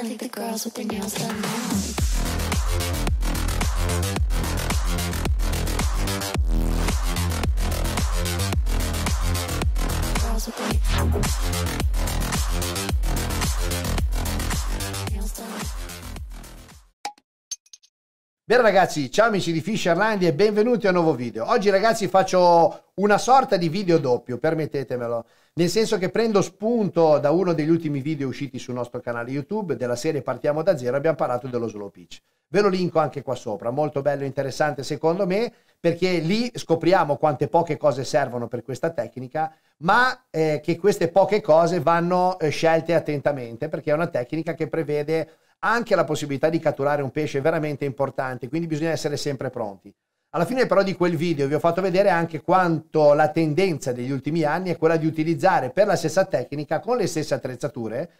I think the girls with their nails done now. Girls with their Bene ragazzi, ciao amici di Fisherland e benvenuti a un nuovo video. Oggi ragazzi faccio una sorta di video doppio, permettetemelo, nel senso che prendo spunto da uno degli ultimi video usciti sul nostro canale YouTube della serie Partiamo da zero, abbiamo parlato dello slow pitch. Ve lo linko anche qua sopra, molto bello e interessante secondo me, perché lì scopriamo quante poche cose servono per questa tecnica, ma eh, che queste poche cose vanno eh, scelte attentamente, perché è una tecnica che prevede anche la possibilità di catturare un pesce veramente importante, quindi bisogna essere sempre pronti. Alla fine però di quel video vi ho fatto vedere anche quanto la tendenza degli ultimi anni è quella di utilizzare per la stessa tecnica, con le stesse attrezzature,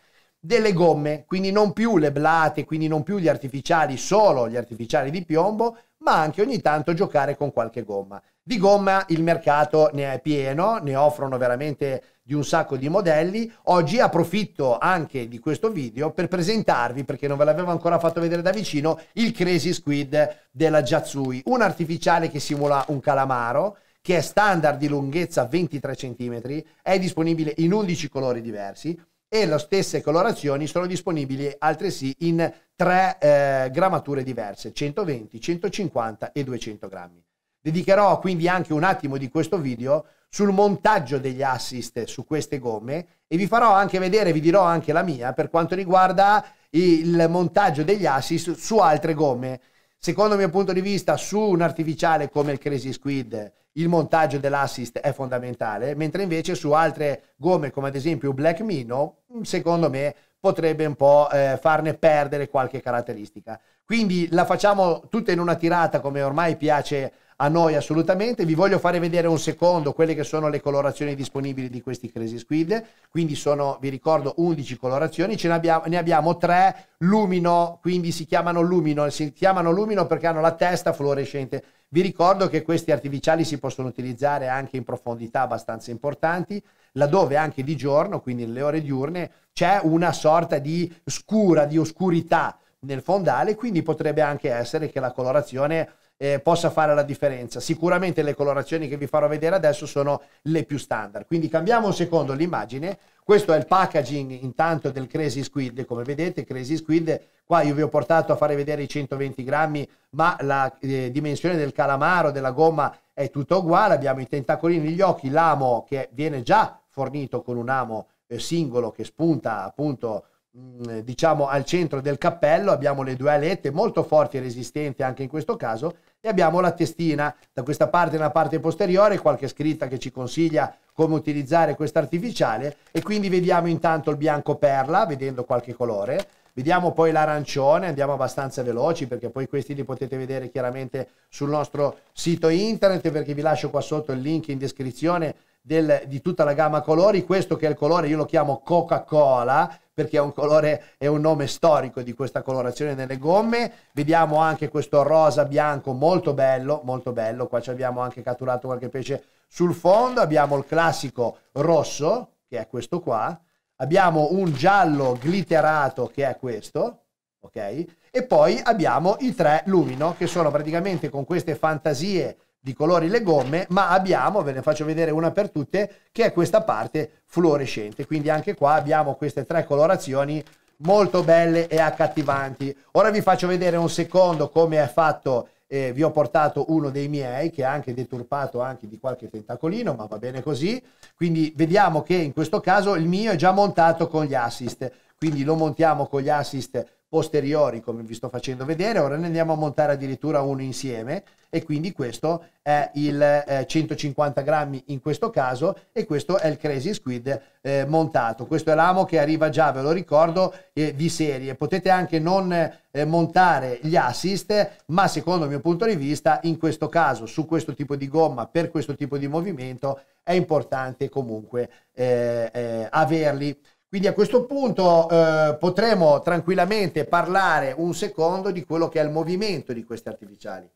delle gomme, quindi non più le blate, quindi non più gli artificiali, solo gli artificiali di piombo, ma anche ogni tanto giocare con qualche gomma. Di gomma il mercato ne è pieno, ne offrono veramente di un sacco di modelli. Oggi approfitto anche di questo video per presentarvi, perché non ve l'avevo ancora fatto vedere da vicino, il Crazy Squid della Jatsui, un artificiale che simula un calamaro, che è standard di lunghezza 23 cm, è disponibile in 11 colori diversi, e le stesse colorazioni sono disponibili altresì in tre eh, grammature diverse, 120, 150 e 200 grammi. Dedicherò quindi anche un attimo di questo video sul montaggio degli assist su queste gomme e vi farò anche vedere, vi dirò anche la mia per quanto riguarda il montaggio degli assist su altre gomme Secondo il mio punto di vista, su un artificiale come il Crazy Squid, il montaggio dell'assist è fondamentale, mentre invece su altre gomme, come ad esempio Black Mino, mm, secondo me potrebbe un po' eh, farne perdere qualche caratteristica. Quindi la facciamo tutta in una tirata, come ormai piace a noi assolutamente. Vi voglio fare vedere un secondo quelle che sono le colorazioni disponibili di questi Crazy Squid. Quindi sono, vi ricordo, 11 colorazioni. Ce ne abbiamo, ne abbiamo 3 lumino, quindi si chiamano lumino. Si chiamano lumino perché hanno la testa fluorescente. Vi ricordo che questi artificiali si possono utilizzare anche in profondità abbastanza importanti, laddove anche di giorno, quindi nelle ore diurne, c'è una sorta di scura, di oscurità nel fondale, quindi potrebbe anche essere che la colorazione eh, possa fare la differenza. Sicuramente le colorazioni che vi farò vedere adesso sono le più standard. Quindi cambiamo un secondo l'immagine. Questo è il packaging intanto del Crazy Squid, come vedete Crazy Squid, qua io vi ho portato a fare vedere i 120 grammi, ma la eh, dimensione del calamaro, della gomma è tutta uguale, abbiamo i tentacolini, gli occhi, l'amo che viene già fornito con un amo eh, singolo che spunta appunto Mm, diciamo al centro del cappello abbiamo le due alette molto forti e resistenti anche in questo caso e abbiamo la testina da questa parte nella parte posteriore qualche scritta che ci consiglia come utilizzare questa artificiale e quindi vediamo intanto il bianco perla vedendo qualche colore Vediamo poi l'arancione, andiamo abbastanza veloci perché poi questi li potete vedere chiaramente sul nostro sito internet perché vi lascio qua sotto il link in descrizione del, di tutta la gamma colori. Questo che è il colore, io lo chiamo Coca-Cola perché è un colore, è un nome storico di questa colorazione nelle gomme. Vediamo anche questo rosa bianco molto bello, molto bello. Qua ci abbiamo anche catturato qualche pesce sul fondo. Abbiamo il classico rosso, che è questo qua. Abbiamo un giallo glitterato, che è questo. Ok? E poi abbiamo i tre lumino, che sono praticamente con queste fantasie di colori le gomme, ma abbiamo, ve ne faccio vedere una per tutte, che è questa parte fluorescente. Quindi anche qua abbiamo queste tre colorazioni molto belle e accattivanti. Ora vi faccio vedere un secondo come è fatto, eh, vi ho portato uno dei miei che è anche deturpato anche di qualche tentacolino, ma va bene così. Quindi vediamo che in questo caso il mio è già montato con gli assist, quindi lo montiamo con gli assist posteriori come vi sto facendo vedere, ora ne andiamo a montare addirittura uno insieme e quindi questo è il eh, 150 grammi in questo caso e questo è il Crazy Squid eh, montato. Questo è l'amo che arriva già, ve lo ricordo, eh, di serie. Potete anche non eh, montare gli assist, ma secondo il mio punto di vista in questo caso su questo tipo di gomma, per questo tipo di movimento, è importante comunque eh, eh, averli. Quindi a questo punto eh, potremo tranquillamente parlare un secondo di quello che è il movimento di questi artificiali.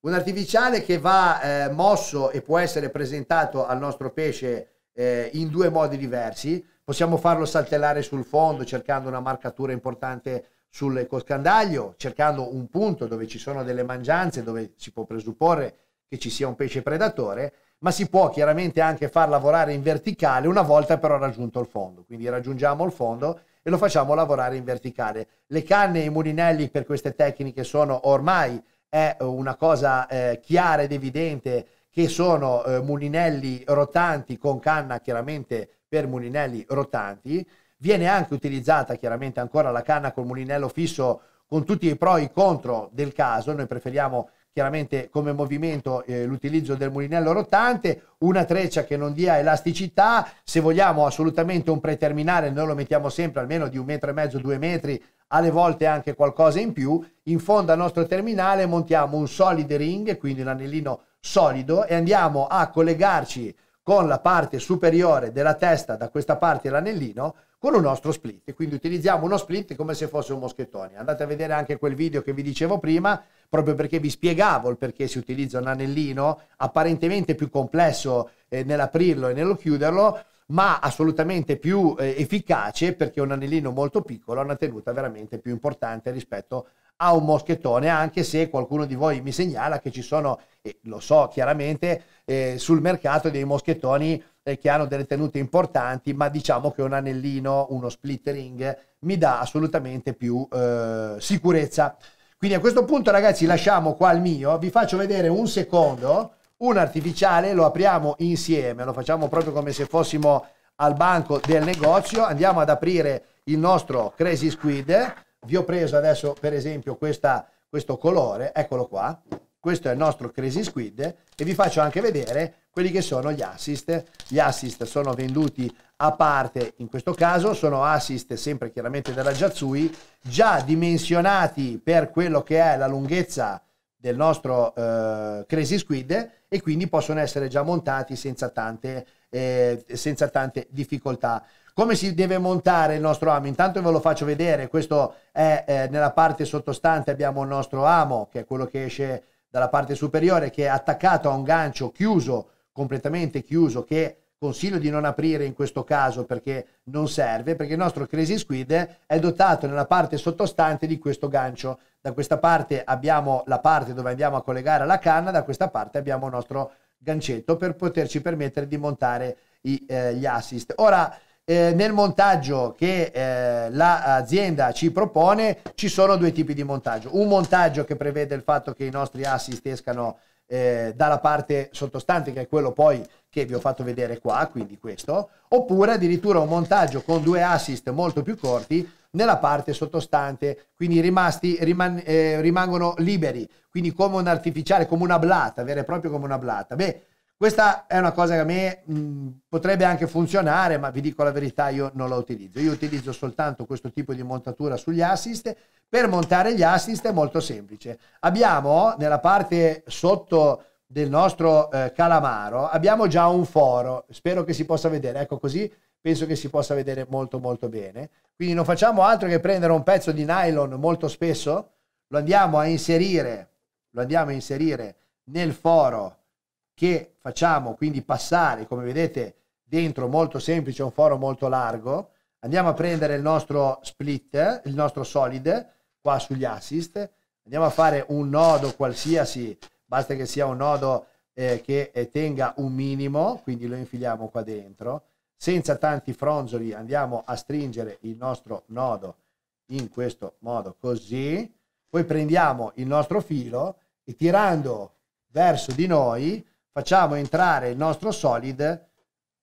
Un artificiale che va eh, mosso e può essere presentato al nostro pesce eh, in due modi diversi. Possiamo farlo saltellare sul fondo cercando una marcatura importante sul coscandaglio, cercando un punto dove ci sono delle mangianze, dove si può presupporre che ci sia un pesce predatore ma si può chiaramente anche far lavorare in verticale una volta però raggiunto il fondo. Quindi raggiungiamo il fondo e lo facciamo lavorare in verticale. Le canne e i mulinelli per queste tecniche sono ormai è una cosa eh, chiara ed evidente che sono eh, mulinelli rotanti con canna chiaramente per mulinelli rotanti. Viene anche utilizzata chiaramente ancora la canna col mulinello fisso con tutti i pro e i contro del caso, noi preferiamo chiaramente come movimento eh, l'utilizzo del mulinello rotante, una treccia che non dia elasticità, se vogliamo assolutamente un preterminale noi lo mettiamo sempre almeno di un metro e mezzo, due metri, alle volte anche qualcosa in più, in fondo al nostro terminale montiamo un solid ring, quindi un anellino solido e andiamo a collegarci con la parte superiore della testa da questa parte l'anellino con un nostro split, quindi utilizziamo uno split come se fosse un moschettone. Andate a vedere anche quel video che vi dicevo prima, proprio perché vi spiegavo il perché si utilizza un anellino apparentemente più complesso eh, nell'aprirlo e nello chiuderlo, ma assolutamente più eh, efficace perché un anellino molto piccolo ha una tenuta veramente più importante rispetto a un moschettone, anche se qualcuno di voi mi segnala che ci sono, eh, lo so chiaramente, eh, sul mercato dei moschettoni eh, che hanno delle tenute importanti, ma diciamo che un anellino, uno splittering mi dà assolutamente più eh, sicurezza. Quindi a questo punto ragazzi lasciamo qua il mio, vi faccio vedere un secondo, un artificiale, lo apriamo insieme, lo facciamo proprio come se fossimo al banco del negozio, andiamo ad aprire il nostro Crazy Squid, vi ho preso adesso per esempio questa, questo colore, eccolo qua, questo è il nostro Crazy Squid e vi faccio anche vedere quelli che sono gli assist, gli assist sono venduti a parte, in questo caso sono assist sempre chiaramente della Giazzui, già dimensionati per quello che è la lunghezza del nostro eh, Crazy Squid e quindi possono essere già montati senza tante, eh, senza tante difficoltà. Come si deve montare il nostro amo? Intanto ve lo faccio vedere, questo è eh, nella parte sottostante abbiamo il nostro amo che è quello che esce dalla parte superiore che è attaccato a un gancio chiuso, completamente chiuso, che Consiglio di non aprire in questo caso perché non serve, perché il nostro Crazy Squid è dotato nella parte sottostante di questo gancio. Da questa parte abbiamo la parte dove andiamo a collegare la canna, da questa parte abbiamo il nostro gancetto per poterci permettere di montare i, eh, gli assist. Ora, eh, nel montaggio che eh, l'azienda ci propone ci sono due tipi di montaggio. Un montaggio che prevede il fatto che i nostri assist escano eh, dalla parte sottostante, che è quello poi che vi ho fatto vedere qua, quindi questo, oppure addirittura un montaggio con due assist molto più corti nella parte sottostante, quindi rimasti, riman eh, rimangono liberi, quindi come un artificiale, come una blata, vero e proprio come una blata. Beh, questa è una cosa che a me mh, potrebbe anche funzionare, ma vi dico la verità, io non la utilizzo. Io utilizzo soltanto questo tipo di montatura sugli assist. Per montare gli assist è molto semplice. Abbiamo nella parte sotto del nostro eh, calamaro, abbiamo già un foro. Spero che si possa vedere, ecco così penso che si possa vedere molto molto bene. Quindi non facciamo altro che prendere un pezzo di nylon molto spesso, lo andiamo a inserire, lo andiamo a inserire nel foro che facciamo quindi passare, come vedete, dentro molto semplice, un foro molto largo. Andiamo a prendere il nostro split, il nostro solid, qua sugli assist. Andiamo a fare un nodo qualsiasi, basta che sia un nodo eh, che eh, tenga un minimo, quindi lo infiliamo qua dentro. Senza tanti fronzoli andiamo a stringere il nostro nodo in questo modo, così. Poi prendiamo il nostro filo e tirando verso di noi facciamo entrare il nostro solid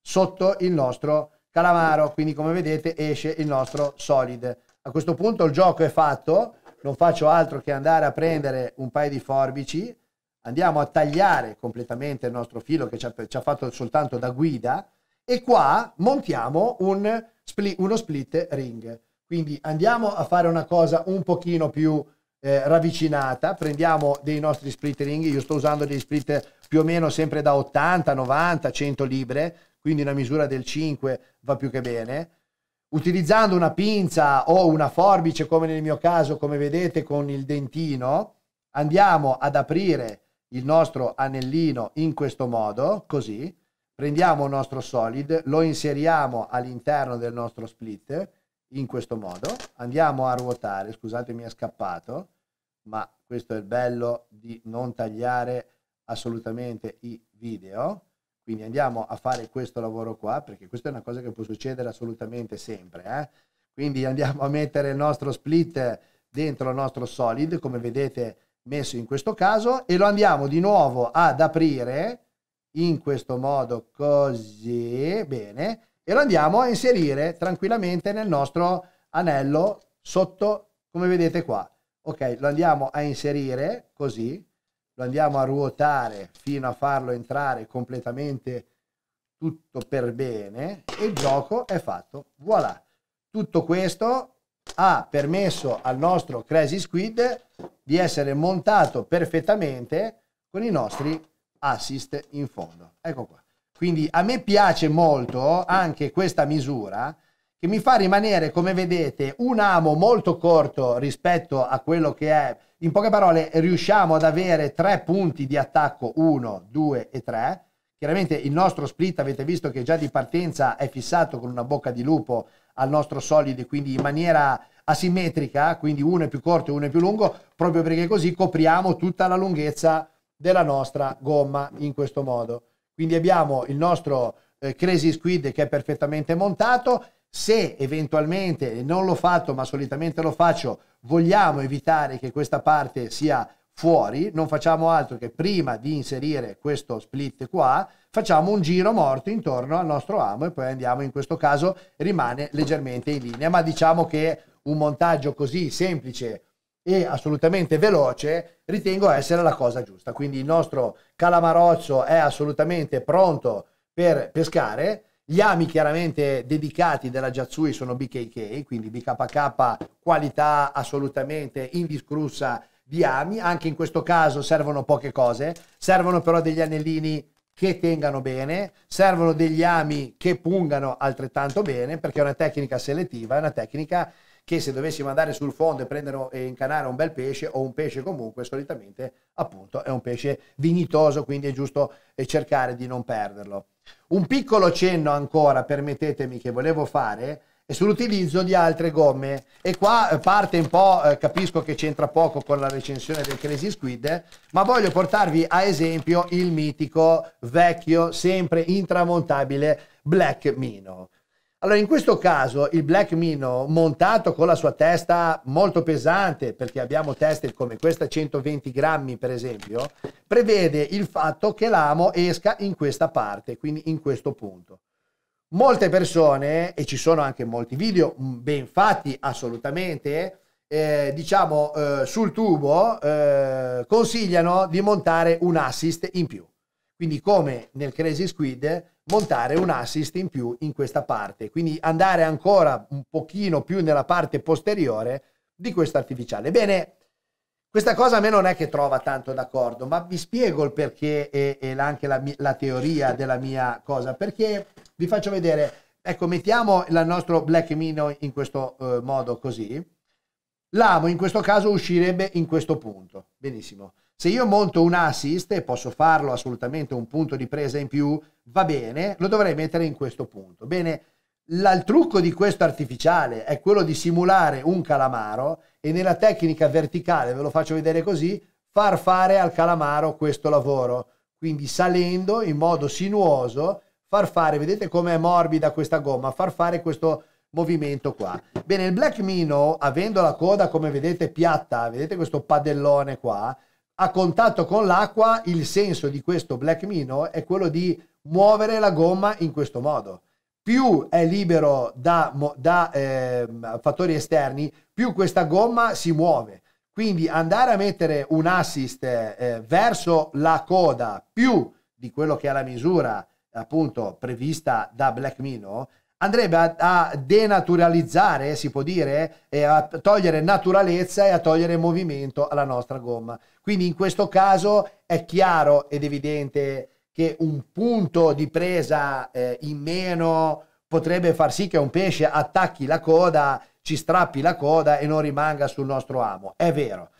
sotto il nostro calamaro, quindi come vedete esce il nostro solid. A questo punto il gioco è fatto, non faccio altro che andare a prendere un paio di forbici, andiamo a tagliare completamente il nostro filo che ci ha, ci ha fatto soltanto da guida e qua montiamo un split, uno split ring. Quindi andiamo a fare una cosa un pochino più eh, ravvicinata, prendiamo dei nostri split ring, io sto usando degli split ring più o meno sempre da 80, 90, 100 libre, quindi una misura del 5 va più che bene. Utilizzando una pinza o una forbice, come nel mio caso, come vedete con il dentino, andiamo ad aprire il nostro anellino in questo modo, così. Prendiamo il nostro solid, lo inseriamo all'interno del nostro split, in questo modo. Andiamo a ruotare, scusate mi è scappato, ma questo è il bello di non tagliare assolutamente i video. Quindi andiamo a fare questo lavoro qua, perché questa è una cosa che può succedere assolutamente sempre. Eh? Quindi andiamo a mettere il nostro split dentro il nostro solid, come vedete messo in questo caso, e lo andiamo di nuovo ad aprire in questo modo, così, bene, e lo andiamo a inserire tranquillamente nel nostro anello sotto, come vedete qua. Ok, lo andiamo a inserire così, lo andiamo a ruotare fino a farlo entrare completamente tutto per bene e il gioco è fatto. Voilà. Tutto questo ha permesso al nostro Crazy Squid di essere montato perfettamente con i nostri assist in fondo. Ecco qua. Quindi a me piace molto anche questa misura che mi fa rimanere, come vedete, un amo molto corto rispetto a quello che è. In poche parole, riusciamo ad avere tre punti di attacco, 1, 2 e 3. Chiaramente il nostro split avete visto che già di partenza è fissato con una bocca di lupo al nostro solid, quindi in maniera asimmetrica, quindi uno è più corto e uno è più lungo, proprio perché così copriamo tutta la lunghezza della nostra gomma in questo modo. Quindi abbiamo il nostro eh, Crazy Squid che è perfettamente montato se eventualmente, non l'ho fatto ma solitamente lo faccio, vogliamo evitare che questa parte sia fuori, non facciamo altro che prima di inserire questo split qua, facciamo un giro morto intorno al nostro amo e poi andiamo, in questo caso rimane leggermente in linea, ma diciamo che un montaggio così semplice e assolutamente veloce ritengo essere la cosa giusta. Quindi il nostro calamarozzo è assolutamente pronto per pescare gli ami chiaramente dedicati della Jatsui sono BKK, quindi BKK qualità assolutamente indiscrussa di ami. Anche in questo caso servono poche cose, servono però degli anellini che tengano bene, servono degli ami che pungano altrettanto bene, perché è una tecnica selettiva, è una tecnica che se dovessimo andare sul fondo e prendere e incanare un bel pesce o un pesce comunque, solitamente appunto è un pesce dignitoso, quindi è giusto eh, cercare di non perderlo. Un piccolo cenno ancora, permettetemi, che volevo fare è sull'utilizzo di altre gomme e qua eh, parte un po', eh, capisco che c'entra poco con la recensione del Crazy Squid, ma voglio portarvi a esempio il mitico, vecchio, sempre intramontabile Black Mino. Allora, in questo caso il Black Mino montato con la sua testa molto pesante, perché abbiamo teste come questa 120 grammi per esempio, prevede il fatto che l'amo esca in questa parte, quindi in questo punto. Molte persone, e ci sono anche molti video mm, ben fatti assolutamente, eh, diciamo eh, sul tubo eh, consigliano di montare un assist in più. Quindi come nel Crazy Squid montare un assist in più in questa parte, quindi andare ancora un pochino più nella parte posteriore di questo artificiale. Bene, questa cosa a me non è che trova tanto d'accordo, ma vi spiego il perché e, e anche la, la, teoria della mia cosa, perché vi faccio vedere, ecco, mettiamo il nostro Black Mino in questo eh, modo così, l'amo in questo caso uscirebbe in questo punto, benissimo. Se io monto un assist e posso farlo assolutamente un punto di presa in più, va bene, lo dovrei mettere in questo punto. Bene, la, il trucco di questo artificiale è quello di simulare un calamaro e nella tecnica verticale, ve lo faccio vedere così, far fare al calamaro questo lavoro. Quindi salendo in modo sinuoso, far fare, vedete com'è morbida questa gomma, far fare questo movimento qua. Bene, il Black Mino, avendo la coda come vedete piatta, vedete questo padellone qua, a contatto con l'acqua, il senso di questo Black Mino è quello di muovere la gomma in questo modo. Più è libero da, da eh, fattori esterni, più questa gomma si muove. Quindi andare a mettere un assist eh, verso la coda più di quello che è la misura appunto prevista da Black Mino andrebbe a, a, denaturalizzare, si può dire, e a togliere naturalezza e a togliere movimento alla nostra gomma. Quindi in questo caso è chiaro ed evidente che un punto di presa eh, in meno potrebbe far sì che un pesce attacchi la coda, ci strappi la coda e non rimanga sul nostro amo. È vero,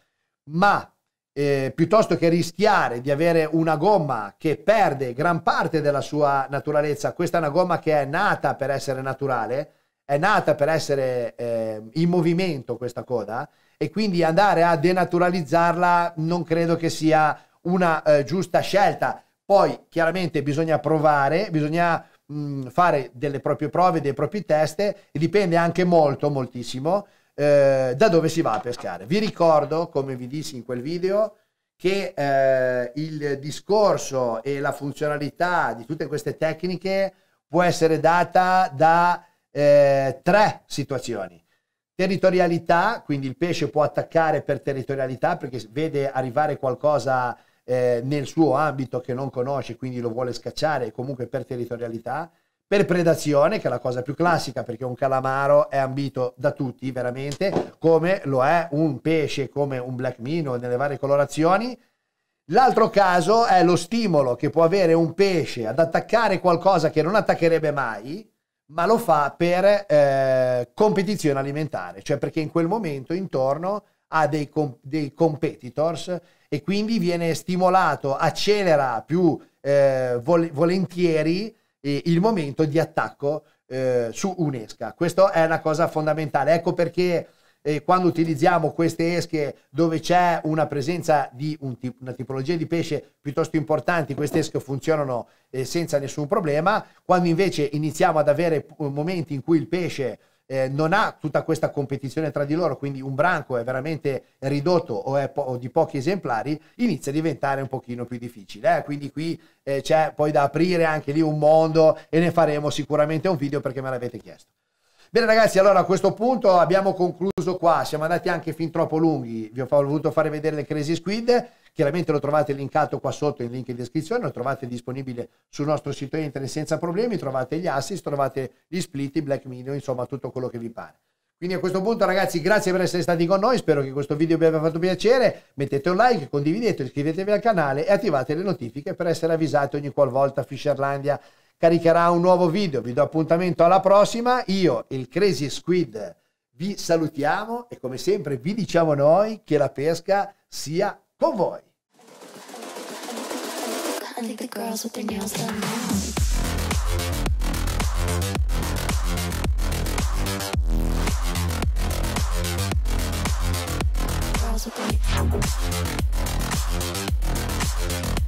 ma eh, piuttosto che rischiare di avere una gomma che perde gran parte della sua naturalezza, questa è una gomma che è nata per essere naturale, è nata per essere eh, in movimento questa coda e quindi andare a denaturalizzarla non credo che sia una eh, giusta scelta. Poi chiaramente bisogna provare, bisogna mh, mm, fare delle proprie prove, dei propri test e dipende anche molto, moltissimo eh, da dove si va a pescare. Vi ricordo, come vi dissi in quel video, che eh, il discorso e la funzionalità di tutte queste tecniche può essere data da eh, tre situazioni. Territorialità, quindi il pesce può attaccare per territorialità perché vede arrivare qualcosa eh, nel suo ambito che non conosce, quindi lo vuole scacciare comunque per territorialità. Per predazione, che è la cosa più classica, perché un calamaro è ambito da tutti, veramente, come lo è un pesce, come un black mino nelle varie colorazioni. L'altro caso è lo stimolo che può avere un pesce ad attaccare qualcosa che non attaccherebbe mai, ma lo fa per eh, competizione alimentare, cioè perché in quel momento intorno ha dei, com- dei competitors e quindi viene stimolato, accelera più eh, vol- volentieri eh, il momento di attacco eh, su un'esca. Questa è una cosa fondamentale. Ecco perché eh, quando utilizziamo queste esche dove c'è una presenza di un tip- una tipologia di pesce piuttosto importante, queste esche funzionano eh, senza nessun problema, quando invece iniziamo ad avere eh, momenti in cui il pesce eh, non ha tutta questa competizione tra di loro, quindi un branco è veramente ridotto o è po- o di pochi esemplari, inizia a diventare un pochino più difficile. Eh? Quindi qui eh, c'è poi da aprire anche lì un mondo e ne faremo sicuramente un video perché me l'avete chiesto. Bene ragazzi, allora a questo punto abbiamo concluso qua, siamo andati anche fin troppo lunghi, vi ho voluto fare vedere le Crazy Squid, chiaramente lo trovate linkato qua sotto in link in descrizione, lo trovate disponibile sul nostro sito internet senza problemi, trovate gli assist, trovate gli split, i black minion, insomma tutto quello che vi pare. Quindi a questo punto ragazzi grazie per essere stati con noi, spero che questo video vi abbia fatto piacere, mettete un like, condividete, iscrivetevi al canale e attivate le notifiche per essere avvisati ogni qualvolta Fisherlandia caricherà un nuovo video. Vi do appuntamento alla prossima. Io e il Crazy Squid vi salutiamo e come sempre vi diciamo noi che la pesca sia con voi. girls with their nails done Girls with their